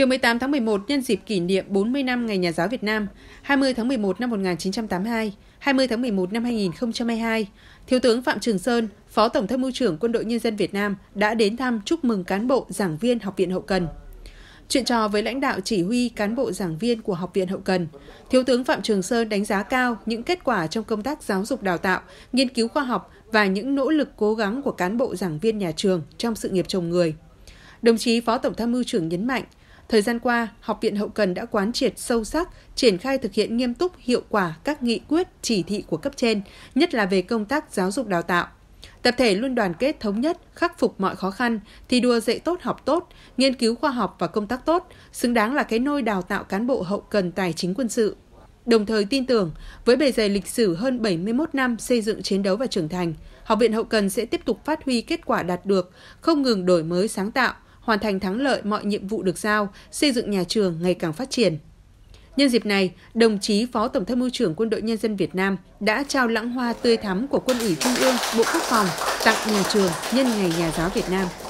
Chiều 18 tháng 11 nhân dịp kỷ niệm 40 năm Ngày Nhà giáo Việt Nam, 20 tháng 11 năm 1982, 20 tháng 11 năm 2022, Thiếu tướng Phạm Trường Sơn, Phó Tổng tham mưu trưởng Quân đội Nhân dân Việt Nam đã đến thăm chúc mừng cán bộ, giảng viên Học viện Hậu Cần. Chuyện trò với lãnh đạo chỉ huy cán bộ giảng viên của Học viện Hậu Cần, Thiếu tướng Phạm Trường Sơn đánh giá cao những kết quả trong công tác giáo dục đào tạo, nghiên cứu khoa học và những nỗ lực cố gắng của cán bộ giảng viên nhà trường trong sự nghiệp chồng người. Đồng chí Phó Tổng tham mưu trưởng nhấn mạnh, Thời gian qua, Học viện Hậu cần đã quán triệt sâu sắc, triển khai thực hiện nghiêm túc hiệu quả các nghị quyết, chỉ thị của cấp trên, nhất là về công tác giáo dục đào tạo. Tập thể luôn đoàn kết thống nhất, khắc phục mọi khó khăn, thi đua dạy tốt học tốt, nghiên cứu khoa học và công tác tốt, xứng đáng là cái nôi đào tạo cán bộ hậu cần tài chính quân sự. Đồng thời tin tưởng, với bề dày lịch sử hơn 71 năm xây dựng chiến đấu và trưởng thành, Học viện Hậu cần sẽ tiếp tục phát huy kết quả đạt được, không ngừng đổi mới sáng tạo, hoàn thành thắng lợi mọi nhiệm vụ được giao, xây dựng nhà trường ngày càng phát triển. Nhân dịp này, đồng chí Phó Tổng tham mưu trưởng Quân đội Nhân dân Việt Nam đã trao lãng hoa tươi thắm của Quân ủy Trung ương, Bộ Quốc phòng tặng nhà trường nhân ngày nhà giáo Việt Nam